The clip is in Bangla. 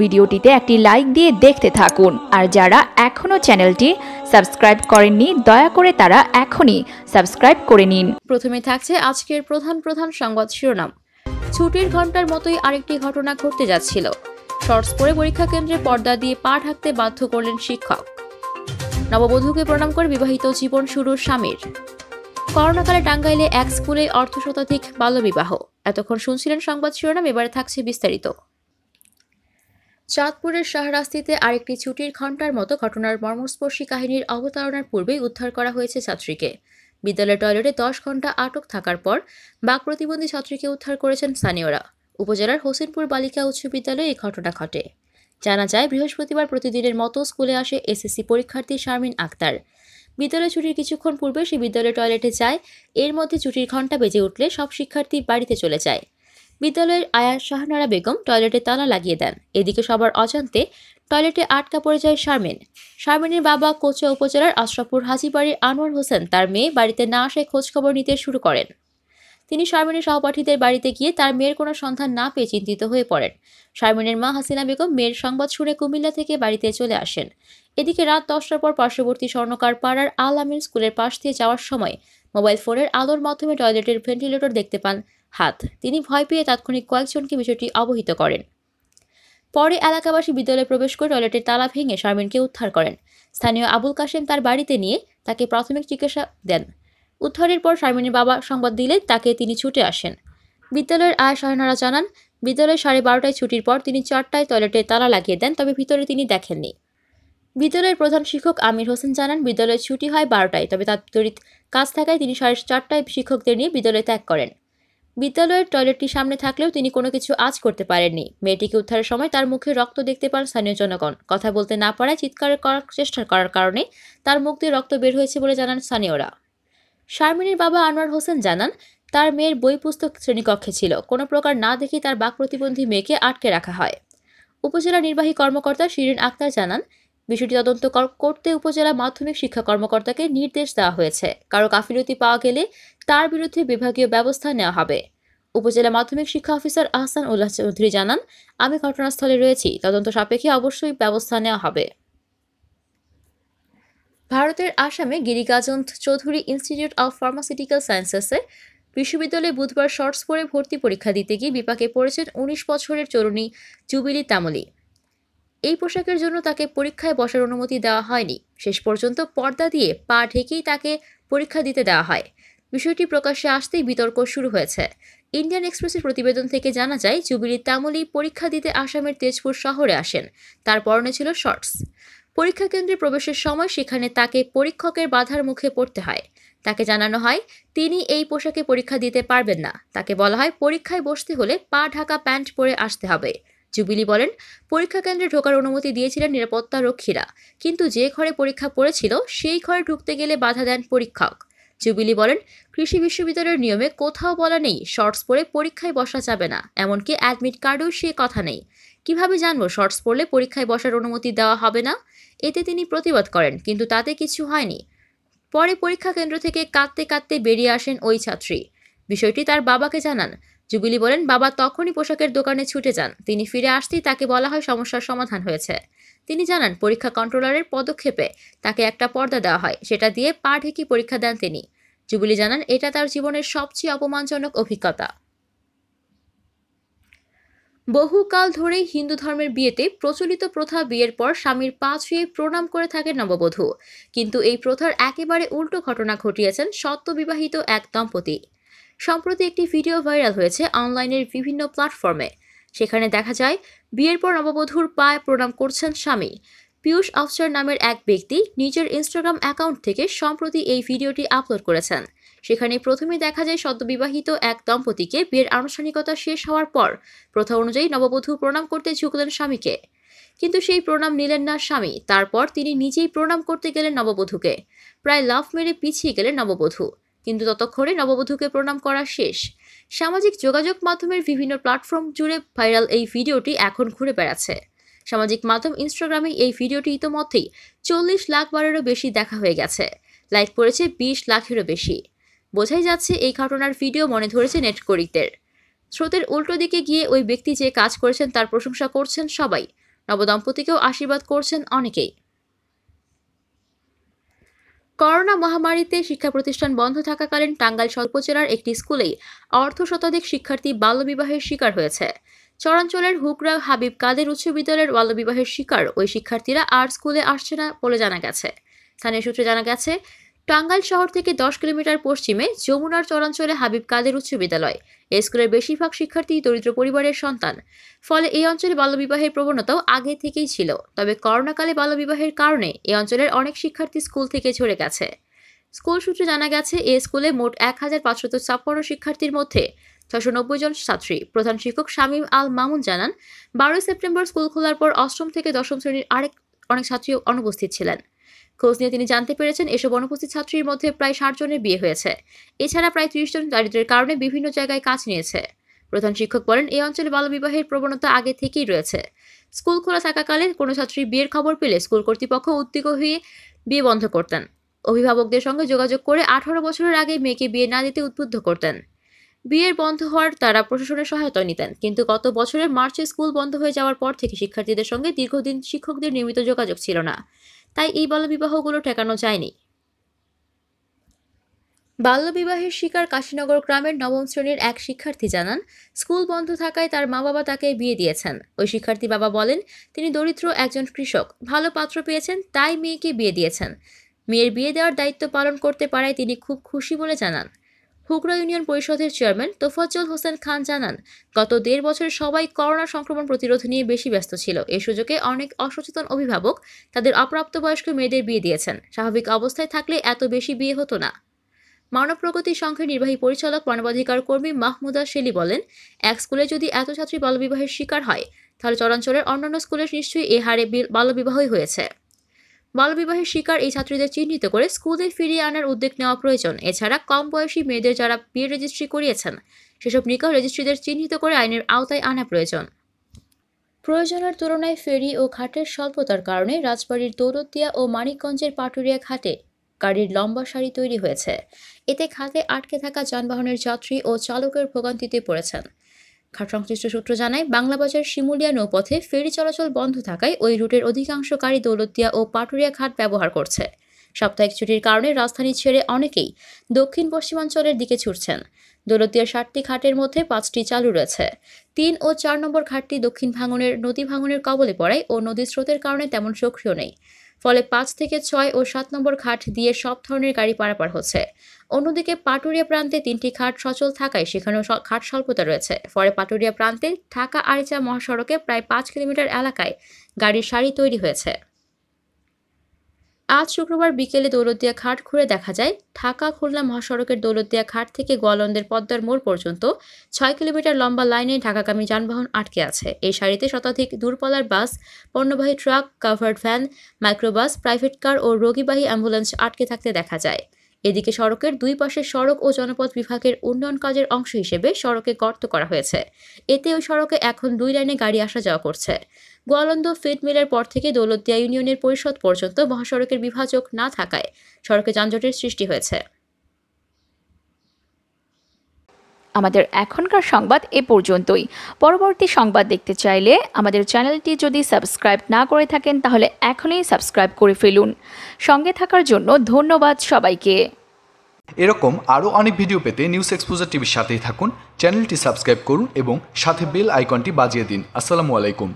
ভিডিওটিতে একটি লাইক দিয়ে দেখতে থাকুন আর যারা এখনও চ্যানেলটি সাবস্ক্রাইব করেননি দয়া করে তারা এখনই সাবস্ক্রাইব করে নিন প্রথমে থাকছে আজকের প্রধান প্রধান সংবাদ শিরোনাম ছুটির ঘন্টার মতোই আরেকটি ঘটনা ঘটতে যাচ্ছিল শর্টস পরে পরীক্ষা কেন্দ্রে পর্দা দিয়ে পা ঢাকতে বাধ্য করলেন শিক্ষক নববধূকে প্রণাম করে বিবাহিত জীবন শুরুর স্বামীর করোনাকালে টাঙ্গাইলে এক স্কুলে অর্ধশতাধিক বাল্যবিবাহ এতক্ষণ শুনছিলেন সংবাদ শিরোনাম এবারে থাকছে বিস্তারিত চাঁদপুরের শাহরাস্তিতে আরেকটি ছুটির ঘণ্টার মতো ঘটনার মর্মস্পর্শী কাহিনীর অবতারণার পূর্বেই উদ্ধার করা হয়েছে ছাত্রীকে বিদ্যালয়ের টয়লেটে দশ ঘণ্টা আটক থাকার পর বাক প্রতিবন্ধী ছাত্রীকে উদ্ধার করেছেন স্থানীয়রা উপজেলার হোসেনপুর বালিকা উচ্চ বিদ্যালয়ে এই ঘটনা ঘটে জানা যায় বৃহস্পতিবার প্রতিদিনের মতো স্কুলে আসে এসএসসি পরীক্ষার্থী শারমিন আক্তার বিদ্যালয় ছুটির কিছুক্ষণ পূর্বে সে বিদ্যালয় টয়লেটে যায় এর মধ্যে ছুটির ঘণ্টা বেজে উঠলে সব শিক্ষার্থী বাড়িতে চলে যায় বিদ্যালয়ের আয়া শাহনারা বেগম টয়লেটে তালা লাগিয়ে দেন এদিকে সবার অজান্তে টয়লেটে আটকা পড়ে যায় শারমিন শারমিনের বাবা কোচা উপজেলার আশরাফুর হাজিবাড়ির আনোয়ার হোসেন তার মেয়ে বাড়িতে না আসে খোঁজখবর নিতে শুরু করেন তিনি শারমিনের সহপাঠীদের বাড়িতে গিয়ে তার মেয়ের কোনো সন্ধান না পেয়ে চিন্তিত হয়ে পড়েন শারমিনের মা হাসিনা বেগম মেয়ের সংবাদ শুনে কুমিল্লা থেকে বাড়িতে চলে আসেন এদিকে রাত দশটার পর পার্শ্ববর্তী স্বর্ণকার পাড়ার আল আমিন স্কুলের পাশ দিয়ে যাওয়ার সময় মোবাইল ফোনের আলোর মাধ্যমে টয়লেটের ভেন্টিলেটর দেখতে পান হাত তিনি ভয় পেয়ে তাৎক্ষণিক কয়েকজনকে বিষয়টি অবহিত করেন পরে এলাকাবাসী বিদ্যালয়ে প্রবেশ করে টয়লেটের তালা ভেঙে শারমিনকে উদ্ধার করেন স্থানীয় আবুল কাশেম তার বাড়িতে নিয়ে তাকে প্রাথমিক চিকিৎসা দেন উদ্ধারের পর শারমিনের বাবা সংবাদ দিলে তাকে তিনি ছুটে আসেন বিদ্যালয়ের আয় সহনারা জানান বিদ্যালয় সাড়ে বারোটায় ছুটির পর তিনি চারটায় টয়লেটে তালা লাগিয়ে দেন তবে ভিতরে তিনি দেখেননি বিদ্যালয়ের প্রধান শিক্ষক আমির হোসেন জানান বিদ্যালয়ের ছুটি হয় বারোটায় তবে তার তড়িৎ কাজ থাকায় তিনি সাড়ে চারটায় শিক্ষকদের নিয়ে বিদ্যালয় ত্যাগ করেন বিদ্যালয়ের টয়লেটটি সামনে থাকলেও তিনি কোনো কিছু আজ করতে পারেননি মেয়েটিকে উদ্ধারের সময় তার মুখে রক্ত দেখতে পান স্থানীয় জনগণ কথা বলতে না পারায় চিৎকার করার চেষ্টা করার কারণে তার মুখ দিয়ে রক্ত বের হয়েছে বলে জানান স্থানীয়রা শারমিনীর বাবা আনোয়ার হোসেন জানান তার মেয়ের বই পুস্তক শ্রেণীকক্ষে ছিল কোনো প্রকার না দেখে তার বাক প্রতিবন্ধী মেয়েকে আটকে রাখা হয় উপজেলা নির্বাহী কর্মকর্তা শিরিন আক্তার জানান বিষয়টি তদন্ত করতে উপজেলা মাধ্যমিক শিক্ষা কর্মকর্তাকে নির্দেশ দেওয়া হয়েছে কারো গাফিলতি পাওয়া গেলে তার বিরুদ্ধে বিভাগীয় ব্যবস্থা নেওয়া হবে উপজেলা মাধ্যমিক শিক্ষা অফিসার আহসান উল্লাহ চৌধুরী জানান আমি ঘটনাস্থলে রয়েছি তদন্ত সাপেক্ষে অবশ্যই ব্যবস্থা নেওয়া হবে ভারতের আসামে গিরিগাজন্থ চৌধুরী ইনস্টিটিউট অব ফার্মাসিউটিক্যাল সায়েন্সেসে বিশ্ববিদ্যালয়ে বুধবার শর্টস পরে ভর্তি পরীক্ষা দিতে গিয়ে বিপাকে পড়েছেন উনিশ বছরের চরুণী জুবিলি তামলি এই পোশাকের জন্য তাকে পরীক্ষায় বসার অনুমতি দেওয়া হয়নি শেষ পর্যন্ত পর্দা দিয়ে পা ঢেকেই তাকে পরীক্ষা দিতে দেওয়া হয় বিষয়টি প্রকাশ্যে আসতেই বিতর্ক শুরু হয়েছে ইন্ডিয়ান এক্সপ্রেসের প্রতিবেদন থেকে জানা যায় জুবিলি তামলি পরীক্ষা দিতে আসামের তেজপুর শহরে আসেন তার পরনে ছিল শর্টস পরীক্ষা কেন্দ্রে প্রবেশের সময় সেখানে তাকে পরীক্ষকের বাধার মুখে পড়তে হয় তাকে জানানো হয় তিনি এই পোশাকে পরীক্ষা দিতে পারবেন না তাকে বলা হয় পরীক্ষায় বসতে হলে পা ঢাকা প্যান্ট পরে আসতে হবে জুবিলি বলেন পরীক্ষা কেন্দ্রে ঢোকার অনুমতি দিয়েছিলেন নিরাপত্তারক্ষীরা কিন্তু যে ঘরে পরীক্ষা পড়েছিল সেই ঘরে ঢুকতে গেলে বাধা দেন পরীক্ষক জুবিলি বলেন কৃষি বিশ্ববিদ্যালয়ের নিয়মে কোথাও বলা নেই শর্টস পরে পরীক্ষায় বসা যাবে না এমনকি অ্যাডমিট কার্ডেও সে কথা নেই কিভাবে জানবো শর্টস পড়লে পরীক্ষায় বসার অনুমতি দেওয়া হবে না এতে তিনি প্রতিবাদ করেন কিন্তু তাতে কিছু হয়নি পরে পরীক্ষা কেন্দ্র থেকে কাঁদতে কাঁদতে বেরিয়ে আসেন ওই ছাত্রী বিষয়টি তার বাবাকে জানান জুবিলি বলেন বাবা তখনই পোশাকের দোকানে ছুটে যান তিনি ফিরে আসতেই তাকে বলা হয় সমস্যার সমাধান হয়েছে তিনি জানান পরীক্ষা কন্ট্রোলারের পদক্ষেপে তাকে একটা পর্দা দেওয়া হয় সেটা দিয়ে পা ঢেকে পরীক্ষা দেন তিনি জুবিলি জানান এটা তার জীবনের সবচেয়ে অপমানজনক অভিজ্ঞতা বহুকাল ধরে হিন্দু ধর্মের বিয়েতে প্রচলিত প্রথা বিয়ের পর স্বামীর পা ছুঁয়ে প্রণাম করে থাকে নববধূ কিন্তু এই প্রথার একেবারে উল্টো ঘটনা ঘটিয়েছেন সত্যবিবাহিত এক দম্পতি সম্প্রতি একটি ভিডিও ভাইরাল হয়েছে অনলাইনের বিভিন্ন প্ল্যাটফর্মে সেখানে দেখা যায় বিয়ের পর নববধূর পায়ে প্রণাম করছেন স্বামী পীয়ূষ আফসার নামের এক ব্যক্তি নিজের ইনস্টাগ্রাম অ্যাকাউন্ট থেকে সম্প্রতি এই ভিডিওটি আপলোড করেছেন সেখানে প্রথমে দেখা যায় সদ্যবিবাহিত এক দম্পতিকে বিয়ের আনুষ্ঠানিকতা শেষ হওয়ার পর প্রথা অনুযায়ী নববধূ প্রণাম করতে ঝুঁকলেন স্বামীকে কিন্তু সেই প্রণাম নিলেন না স্বামী তারপর তিনি নিজেই প্রণাম করতে গেলেন নববধূকে প্রায় লাফ মেরে পিছিয়ে গেলেন নববধূ কিন্তু ততক্ষণে নববধূকে প্রণাম করা শেষ সামাজিক যোগাযোগ মাধ্যমের বিভিন্ন প্ল্যাটফর্ম জুড়ে ভাইরাল এই ভিডিওটি এখন ঘুরে বেড়াচ্ছে সামাজিক মাধ্যম ইনস্টাগ্রামে এই ভিডিওটি ইতোমধ্যেই চল্লিশ লাখ বারেরও বেশি দেখা হয়ে গেছে লাইক পড়েছে বিশ লাখেরও বেশি বোঝাই যাচ্ছে এই ঘটনার ভিডিও মনে ধরেছে নেটকরিকদের স্রোতের উল্টো দিকে গিয়ে ওই ব্যক্তি যে কাজ করেছেন তার প্রশংসা করছেন সবাই নবদম্পতিকেও আশীর্বাদ করছেন অনেকেই করোনা মহামারীতে শিক্ষা প্রতিষ্ঠান বন্ধ থাকাকালীন টাঙ্গাইল জেলার একটি স্কুলেই অর্ধ শতাধিক শিক্ষার্থী বাল্যবিবাহের শিকার হয়েছে চরাঞ্চলের হুকরা হাবিব কাদের উচ্চ বিদ্যালয়ের বাল্যবিবাহের শিকার ওই শিক্ষার্থীরা আর স্কুলে আসছে না বলে জানা গেছে স্থানীয় সূত্রে জানা গেছে টাঙ্গাইল শহর থেকে দশ কিলোমিটার পশ্চিমে যমুনার চরাঞ্চলে হাবিব কাদের উচ্চ বিদ্যালয় এই স্কুলের বেশিরভাগ শিক্ষার্থী দরিদ্র পরিবারের সন্তান ফলে এই অঞ্চলে বাল্যবিবাহের প্রবণতাও আগে থেকেই ছিল তবে করোনাকালে বাল্যবিবাহের কারণে এই অঞ্চলের অনেক শিক্ষার্থী স্কুল থেকে ঝরে গেছে স্কুল সূত্রে জানা গেছে এই স্কুলে মোট এক হাজার পাঁচশত ছাপ্পান্ন শিক্ষার্থীর মধ্যে ছশো নব্বই জন ছাত্রী প্রধান শিক্ষক শামীম আল মামুন জানান বারোই সেপ্টেম্বর স্কুল খোলার পর অষ্টম থেকে দশম শ্রেণীর আরেক অনেক ছাত্রী অনুপস্থিত ছিলেন খোঁজ নিয়ে তিনি জানতে পেরেছেন এসব অনুপস্থিত ছাত্রীর মধ্যে প্রায় ষাট জনের বিয়ে হয়েছে এছাড়া প্রায় ত্রিশ জন দারিদ্রের কারণে বিভিন্ন জায়গায় কাজ নিয়েছে প্রধান শিক্ষক বলেন এই অঞ্চলে বাল্যবিবাহের প্রবণতা আগে থেকেই রয়েছে স্কুল খোলা থাকাকালে কোনো ছাত্রীর বিয়ের খবর পেলে স্কুল কর্তৃপক্ষ উদ্বিগ্ন হয়ে বিয়ে বন্ধ করতেন অভিভাবকদের সঙ্গে যোগাযোগ করে আঠারো বছরের আগে মেয়েকে বিয়ে না দিতে উদ্বুদ্ধ করতেন বিয়ের বন্ধ হওয়ার তারা প্রশাসনের সহায়তা নিতেন কিন্তু গত বছরের মার্চে স্কুল বন্ধ হয়ে যাওয়ার পর থেকে শিক্ষার্থীদের সঙ্গে দীর্ঘদিন শিক্ষকদের নিয়মিত যোগাযোগ ছিল না তাই এই বাল্যবিবাহগুলো ঠেকানো যায়নি বাল্যবিবাহের শিকার কাশীনগর গ্রামের নবম শ্রেণীর এক শিক্ষার্থী জানান স্কুল বন্ধ থাকায় তার মা বাবা তাকে বিয়ে দিয়েছেন ওই শিক্ষার্থী বাবা বলেন তিনি দরিদ্র একজন কৃষক ভালো পাত্র পেয়েছেন তাই মেয়েকে বিয়ে দিয়েছেন মেয়ের বিয়ে দেওয়ার দায়িত্ব পালন করতে পারায় তিনি খুব খুশি বলে জানান হুগড়া ইউনিয়ন পরিষদের চেয়ারম্যান তোফাজ্জল হোসেন খান জানান গত দেড় বছর সবাই করোনা সংক্রমণ প্রতিরোধ নিয়ে বেশি ব্যস্ত ছিল এ সুযোগে অনেক অসচেতন অভিভাবক তাদের বয়স্ক মেয়েদের বিয়ে দিয়েছেন স্বাভাবিক অবস্থায় থাকলে এত বেশি বিয়ে হতো না মানব প্রগতি সংঘের নির্বাহী পরিচালক মানবাধিকার কর্মী মাহমুদা শেলি বলেন এক স্কুলে যদি এত ছাত্রী বাল্যবিবাহের শিকার হয় তাহলে চরাঞ্চলের অন্যান্য স্কুলে নিশ্চয়ই এ হারে বাল্যবিবাহই হয়েছে বালবিবাহের শিকার এই ছাত্রীদের চিহ্নিত করে স্কুলে ফিরিয়ে আনার উদ্যোগ নেওয়া প্রয়োজন এছাড়া কম বয়সী মেয়েদের যারা বিয়ে রেজিস্ট্রি করিয়েছেন সেসব নিকাহ রেজিস্ট্রিদের চিহ্নিত করে আইনের আওতায় আনা প্রয়োজন প্রয়োজনের তুলনায় ফেরি ও ঘাটের স্বল্পতার কারণে রাজবাড়ির দৌলতিয়া ও মানিকগঞ্জের পাটুরিয়া ঘাটে গাড়ির লম্বা সারি তৈরি হয়েছে এতে খাতে আটকে থাকা যানবাহনের যাত্রী ও চালকের ভোগান্তিতে পড়েছেন সংশ্লিষ্ট সূত্র জানায় বাংলাবাজার শিমুলিয়া নৌপথে ফেরি চলাচল বন্ধ থাকায় ওই রুটের অধিকাংশ গাড়ি দৌলতিয়া ও পাটুরিয়া ঘাট ব্যবহার করছে সাপ্তাহিক ছুটির কারণে রাজধানী ছেড়ে অনেকেই দক্ষিণ পশ্চিমাঞ্চলের দিকে ছুটছেন দৌলতিয়ার ষাটটি ঘাটের মধ্যে পাঁচটি চালু রয়েছে তিন ও চার নম্বর ঘাটটি দক্ষিণ ভাঙনের নদী ভাঙনের কবলে পড়ায় ও নদী স্রোতের কারণে তেমন সক্রিয় নেই ফলে পাঁচ থেকে ছয় ও সাত নম্বর ঘাট দিয়ে সব ধরনের গাড়ি পারাপার হচ্ছে অন্যদিকে পাটুরিয়া প্রান্তে তিনটি ঘাট সচল থাকায় সেখানেও ঘাট স্বল্পতা রয়েছে ফলে পাটুরিয়া প্রান্তে ঢাকা আরিচা মহাসড়কে প্রায় পাঁচ কিলোমিটার এলাকায় গাড়ির সারি তৈরি হয়েছে আজ শুক্রবার বিকেলে দৌলতদিয়া ঘাট ঘুরে দেখা যায় ঢাকা খুলনা মহাসড়কের দৌলতদিয়া ঘাট থেকে গোয়ালন্দের পদ্মার মোড় পর্যন্ত ছয় কিলোমিটার লম্বা লাইনে ঢাকাগামী যানবাহন আটকে আছে এই সারিতে শতাধিক দূরপাল্লার বাস পণ্যবাহী truck covered van microbus private car ও রোগীবাহী অ্যাম্বুলেন্স আটকে থাকতে দেখা যায় এদিকে সড়কের দুই পাশে সড়ক ও জনপথ বিভাগের উন্নয়ন কাজের অংশ হিসেবে সড়কে গর্ত করা হয়েছে এতে ওই সড়কে এখন দুই লাইনে গাড়ি আসা যাওয়া করছে গোয়ালন্দ ফিট মিলের পর থেকে দৌলতদিয়া ইউনিয়নের পরিষদ পর্যন্ত মহাসড়কের বিভাজক না থাকায় সড়কে যানজটের সৃষ্টি হয়েছে আমাদের এখনকার সংবাদ এ পর্যন্তই পরবর্তী সংবাদ দেখতে চাইলে আমাদের চ্যানেলটি যদি সাবস্ক্রাইব না করে থাকেন তাহলে এখনই সাবস্ক্রাইব করে ফেলুন সঙ্গে থাকার জন্য ধন্যবাদ সবাইকে এরকম আরও অনেক ভিডিও পেতে নিউজ এক্সপোজার টিভির সাথেই থাকুন চ্যানেলটি সাবস্ক্রাইব করুন এবং সাথে বেল আইকনটি বাজিয়ে দিন আসসালামু আলাইকুম